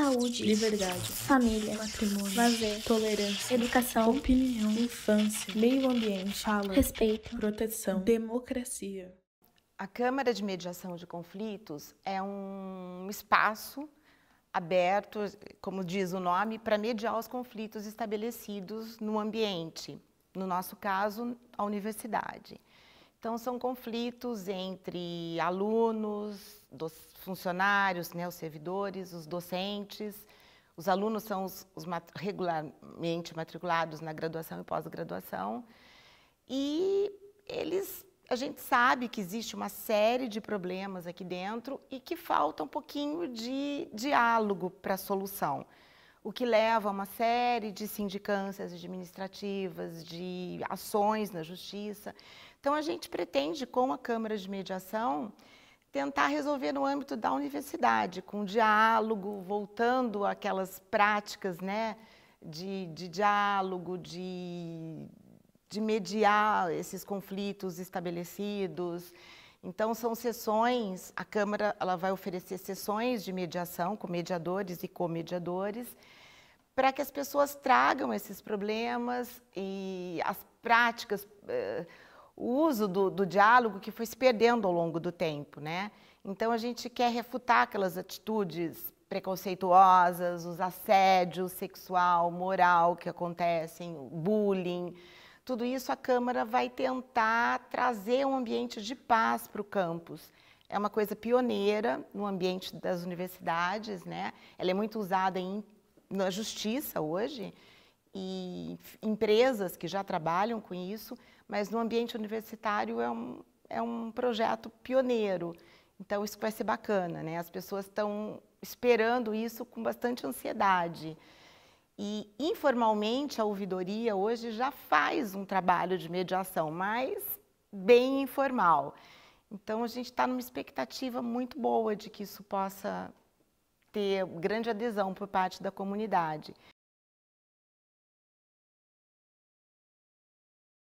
saúde, liberdade, família, matrimônio, lazer, tolerância, educação, opinião, infância, meio ambiente, fala, respeito, proteção, democracia. A Câmara de Mediação de Conflitos é um espaço aberto, como diz o nome, para mediar os conflitos estabelecidos no ambiente, no nosso caso, a universidade. Então, são conflitos entre alunos, dos funcionários, né, os servidores, os docentes. Os alunos são os, os mat regularmente matriculados na graduação e pós-graduação. E eles, a gente sabe que existe uma série de problemas aqui dentro e que falta um pouquinho de diálogo para a solução o que leva a uma série de sindicâncias administrativas, de ações na justiça. Então, a gente pretende, com a Câmara de Mediação, tentar resolver no âmbito da universidade, com diálogo, voltando àquelas práticas né, de, de diálogo, de, de mediar esses conflitos estabelecidos. Então, são sessões, a Câmara ela vai oferecer sessões de mediação com mediadores e comediadores, para que as pessoas tragam esses problemas e as práticas, eh, o uso do, do diálogo que foi se perdendo ao longo do tempo, né? Então, a gente quer refutar aquelas atitudes preconceituosas, os assédios sexual, moral que acontecem, bullying, tudo isso a Câmara vai tentar trazer um ambiente de paz para o campus. É uma coisa pioneira no ambiente das universidades, né? Ela é muito usada em, na justiça hoje e empresas que já trabalham com isso, mas no ambiente universitário é um, é um projeto pioneiro. Então, isso vai ser bacana, né? As pessoas estão esperando isso com bastante ansiedade. E informalmente a ouvidoria hoje já faz um trabalho de mediação, mas bem informal. Então a gente está numa expectativa muito boa de que isso possa ter grande adesão por parte da comunidade.